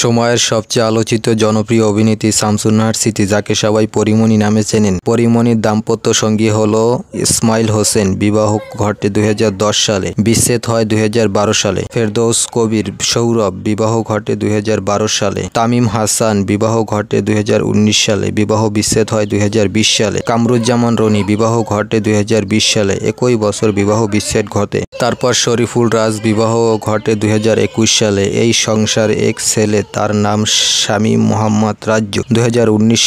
সময়ের সবচেয়ে আলোচিত জনপ্রিয় অভিনেত্রী শামসুন্নাহার স্মৃতি যাকে সবাই পরিমণি নামে চেনেন পরিমণির দাম্পত্য সঙ্গী হল ইসমাইল হোসেন বিবাহ ঘটে দুই সালে বিচ্ছেদ হয় দুই সালে ফেরদৌস কবির সৌরভ বিবাহ ঘটে দুই সালে তামিম হাসান বিবাহ ঘটে দুই সালে বিবাহ বিচ্ছেদ হয় দুই সালে কামরুজ্জামান রনি বিবাহ ঘটে দুই সালে একই বছর বিবাহ বিচ্ছেদ ঘটে তারপর শরীফুল রাজ বিবাহ ঘটে দুই সালে এই সংসার এক ছেলে তার নাম স্বামী মোহাম্মদ রাজ্য দু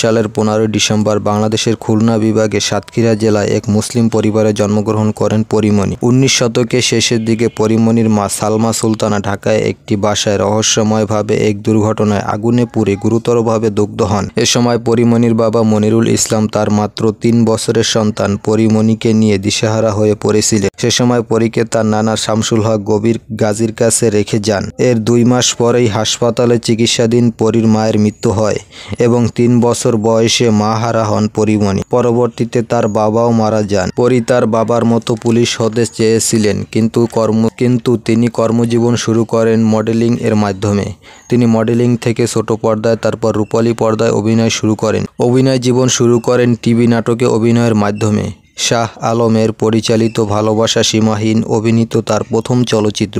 সালের পনেরোই ডিসেম্বর বাংলাদেশের খুলনা বিভাগে সাতক্ষীরা জেলায় এক মুসলিম পরিবারে জন্মগ্রহণ করেন পরিমণি উনিশ শতকে শেষের দিকে পরিমণির মা সালমা সুলতানা ঢাকায় একটি বাসায় রহস্যময়ভাবে এক দুর্ঘটনায় আগুনে পুড়ে গুরুতরভাবে দগ্ধ হন এ সময় পরিমণির বাবা মনিরুল ইসলাম তার মাত্র তিন বছরের সন্তান পরিমণিকে নিয়ে দিশেহারা হয়ে পড়েছিলেন সে সময় পরীকে তার নানা শামসুল হক গভীর গাজীর কাছে রেখে যান এর দুই মাস পরেই হাসপাতালে চিকিৎসাধীন পরীর মায়ের মৃত্যু হয় এবং তিন বছর বয়সে মা হারা হন পরিমণি পরবর্তীতে তার বাবাও মারা যান পরী তার বাবার মতো পুলিশ হতে চেয়েছিলেন কিন্তু কর্ম কিন্তু তিনি কর্মজীবন শুরু করেন মডেলিং এর মাধ্যমে তিনি মডেলিং থেকে ছোট পর্দায় তারপর রূপালী পর্দায় অভিনয় শুরু করেন অভিনয় জীবন শুরু করেন টিভি নাটকে অভিনয়ের মাধ্যমে শাহ আলমের পরিচালিত ভালোবাসা সীমাহীন অভিনীত তার প্রথম চলচ্চিত্র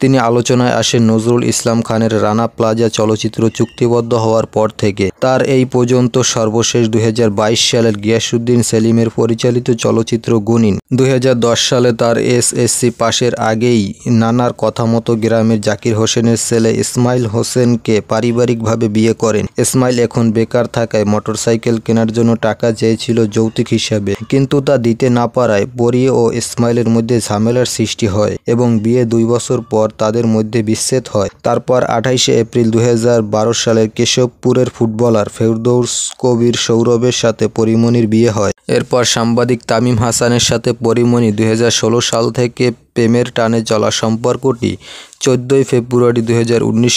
তিনি আলোচনায় আসেন নজরুল ইসলাম খানের রানা প্লাজা চলচ্চিত্র চুক্তিবদ্ধ হওয়ার পর থেকে তার এই পর্যন্ত সর্বশেষ দুই সালের গিয়াসুদ্দিন সেলিমের পরিচালিত চলচ্চিত্র গুনিন দুই সালে তার এসএসসি পাশের আগেই নানার কথা মতো গ্রামের জাকির হোসেনের ছেলে ইসমাইল হোসেনকে পারিবারিকভাবে বিয়ে করেন ইসমাইল এখন বেকার থাকায় মোটরসাইকেল কেনার জন্য টাকা চেয়েছিল যৌতুক হিসাবে কিন্তু বক্তৃতা দিতে না পারায় বরিয়ে ও ইসমাইলের মধ্যে ঝামেলার সৃষ্টি হয় এবং বিয়ে দুই বছর পর তাদের মধ্যে বিচ্ছেদ হয় তারপর আঠাইশে এপ্রিল দু সালের কেশবপুরের ফুটবলার ফেরদৌস কবির সৌরভের সাথে পরিমণির বিয়ে হয় এরপর সাংবাদিক তামিম হাসানের সাথে পরিমণি দু সাল থেকে প্রেমের টানে চলা সম্পর্কটি চোদ্দই ফেব্রুয়ারি দু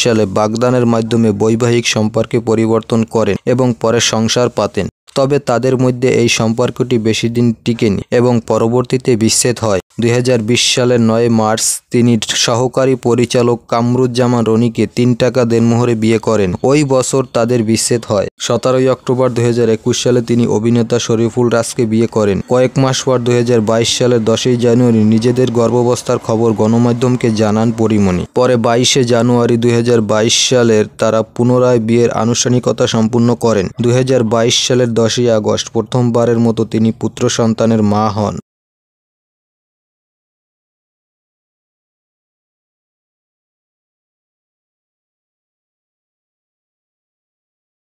সালে বাগদানের মাধ্যমে বৈবাহিক সম্পর্কে পরিবর্তন করেন এবং পরে সংসার পাতেন তবে তাদের মধ্যে এই সম্পর্কটি বেশি দিন টিকেনি এবং পরবর্তীতে বিচ্ছেদ হয় দুই সালের নয় মার্চ তিনি সহকারী পরিচালক কামরুজ্জামান রনিকে তিন টাকা দেনমোহরে বিয়ে করেন ওই বছর তাদের বিচ্ছেদ হয় সতেরোই অক্টোবর দুই সালে তিনি অভিনেতা শরীফুল রাজকে বিয়ে করেন কয়েক মাস পর দুই সালের দশই জানুয়ারি নিজেদের গর্ভাবস্থার খবর গণমাধ্যমকে জানান পরিমণি পরে বাইশে জানুয়ারি দুই সালের তারা পুনরায় বিয়ের আনুষ্ঠানিকতা সম্পূর্ণ করেন দুই সালের দশই আগস্ট প্রথমবারের মতো তিনি পুত্র সন্তানের মা হন